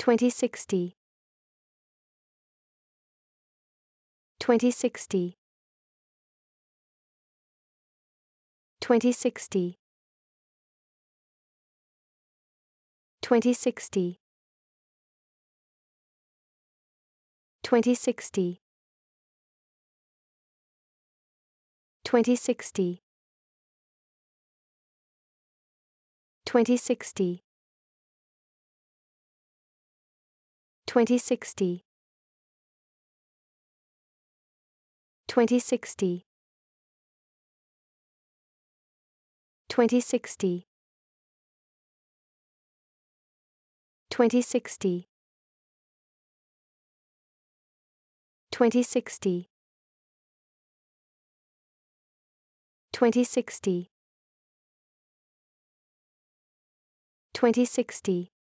2060 2060 2060 2060 2060 2060 2060 2060 2060 2060 2060 2060 2060 2060